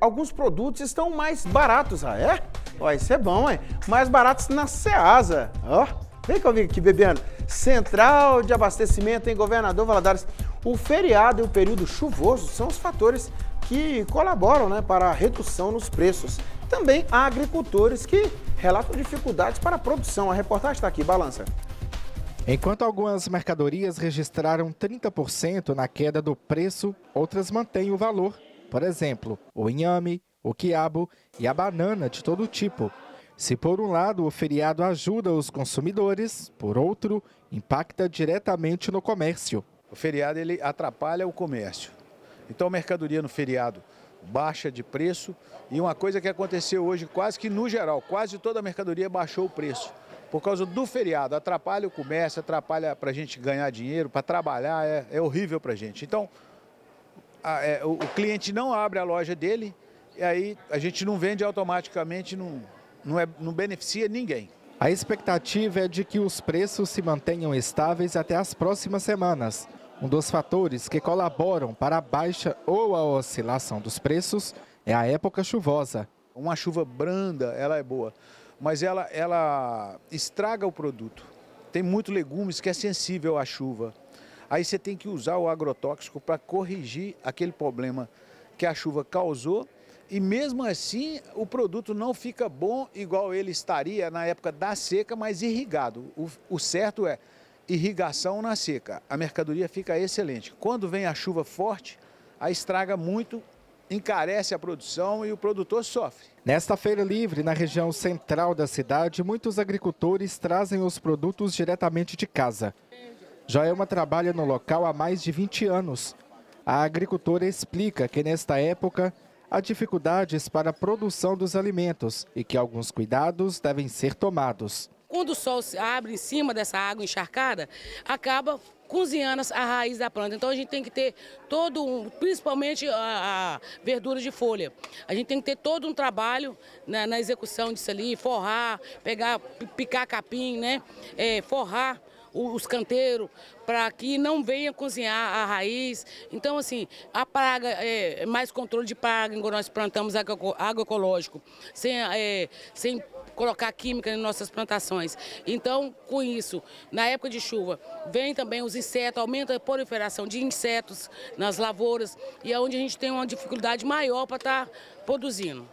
Alguns produtos estão mais baratos, ah, é? Ó, isso é bom, hein? Mais baratos na Ceasa, ó. Vem comigo aqui, bebendo. Central de abastecimento em Governador Valadares. O feriado e o período chuvoso são os fatores que colaboram né, para a redução nos preços. Também há agricultores que relatam dificuldades para a produção. A reportagem está aqui, balança. Enquanto algumas mercadorias registraram 30% na queda do preço, outras mantêm o valor por exemplo, o inhame, o quiabo e a banana de todo tipo. Se por um lado o feriado ajuda os consumidores, por outro, impacta diretamente no comércio. O feriado ele atrapalha o comércio. Então a mercadoria no feriado baixa de preço e uma coisa que aconteceu hoje, quase que no geral, quase toda a mercadoria baixou o preço. Por causa do feriado, atrapalha o comércio, atrapalha para a gente ganhar dinheiro, para trabalhar, é, é horrível para a gente. Então, a, é, o cliente não abre a loja dele e aí a gente não vende automaticamente, não, não, é, não beneficia ninguém. A expectativa é de que os preços se mantenham estáveis até as próximas semanas. Um dos fatores que colaboram para a baixa ou a oscilação dos preços é a época chuvosa. Uma chuva branda, ela é boa, mas ela, ela estraga o produto. Tem muito legumes que é sensível à chuva. Aí você tem que usar o agrotóxico para corrigir aquele problema que a chuva causou e mesmo assim o produto não fica bom igual ele estaria na época da seca, mas irrigado. O, o, certo é irrigação na seca. A mercadoria fica excelente. Quando vem a chuva forte, a estraga muito, encarece a produção e o produtor sofre. Nesta feira livre, na região central da cidade, muitos agricultores trazem os produtos diretamente de casa. Joelma é trabalha no local há mais de 20 anos. A agricultora explica que nesta época há dificuldades para a produção dos alimentos e que alguns cuidados devem ser tomados. Quando o sol se abre em cima dessa água encharcada, acaba cozinhando a raiz da planta. Então a gente tem que ter todo um, principalmente a, a verdura de folha. A gente tem que ter todo um trabalho na, na execução disso ali, forrar, pegar, picar capim, né? É, forrar os canteiros, para que não venha cozinhar a raiz. Então, assim, a praga, é, mais controle de praga, igual nós plantamos agroecológico, sem, é, sem colocar química em nossas plantações. Então, com isso, na época de chuva, vem também os insetos, aumenta a proliferação de insetos nas lavouras e é onde a gente tem uma dificuldade maior para estar tá produzindo.